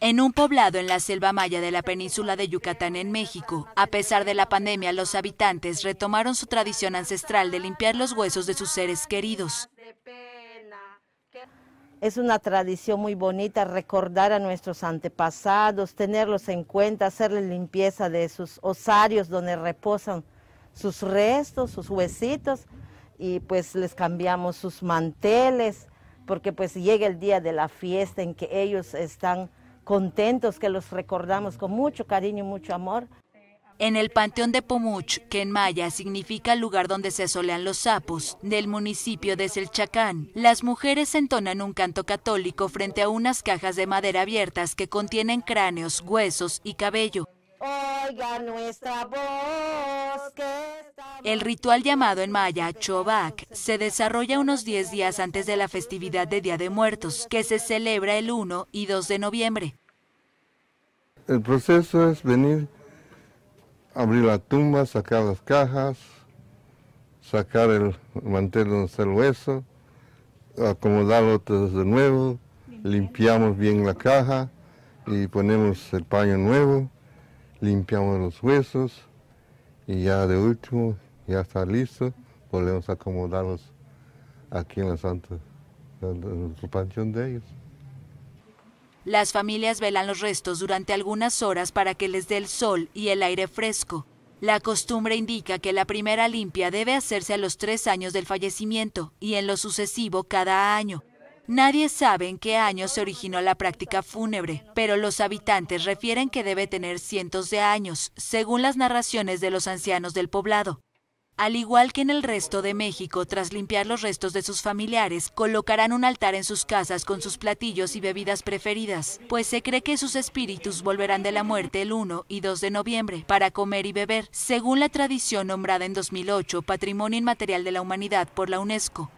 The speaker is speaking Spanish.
En un poblado en la selva maya de la península de Yucatán en México, a pesar de la pandemia, los habitantes retomaron su tradición ancestral de limpiar los huesos de sus seres queridos. Es una tradición muy bonita recordar a nuestros antepasados, tenerlos en cuenta, hacerle limpieza de sus osarios donde reposan sus restos, sus huesitos, y pues les cambiamos sus manteles, porque pues llega el día de la fiesta en que ellos están contentos, que los recordamos con mucho cariño y mucho amor. En el Panteón de Pomuch, que en maya significa el lugar donde se solean los sapos, del municipio de Selchacán, las mujeres entonan un canto católico frente a unas cajas de madera abiertas que contienen cráneos, huesos y cabello. Oh, el ritual llamado en maya Chobac se desarrolla unos 10 días antes de la festividad de Día de Muertos, que se celebra el 1 y 2 de noviembre. El proceso es venir, abrir la tumba, sacar las cajas, sacar el mantel donde está el hueso, acomodarlo todo de nuevo, limpiamos bien la caja y ponemos el paño nuevo limpiamos los huesos y ya de último, ya está listo, volvemos a acomodarlos aquí en la Santa, en el panteón de ellos. Las familias velan los restos durante algunas horas para que les dé el sol y el aire fresco. La costumbre indica que la primera limpia debe hacerse a los tres años del fallecimiento y en lo sucesivo cada año, Nadie sabe en qué año se originó la práctica fúnebre, pero los habitantes refieren que debe tener cientos de años, según las narraciones de los ancianos del poblado. Al igual que en el resto de México, tras limpiar los restos de sus familiares, colocarán un altar en sus casas con sus platillos y bebidas preferidas, pues se cree que sus espíritus volverán de la muerte el 1 y 2 de noviembre para comer y beber, según la tradición nombrada en 2008 Patrimonio Inmaterial de la Humanidad por la UNESCO.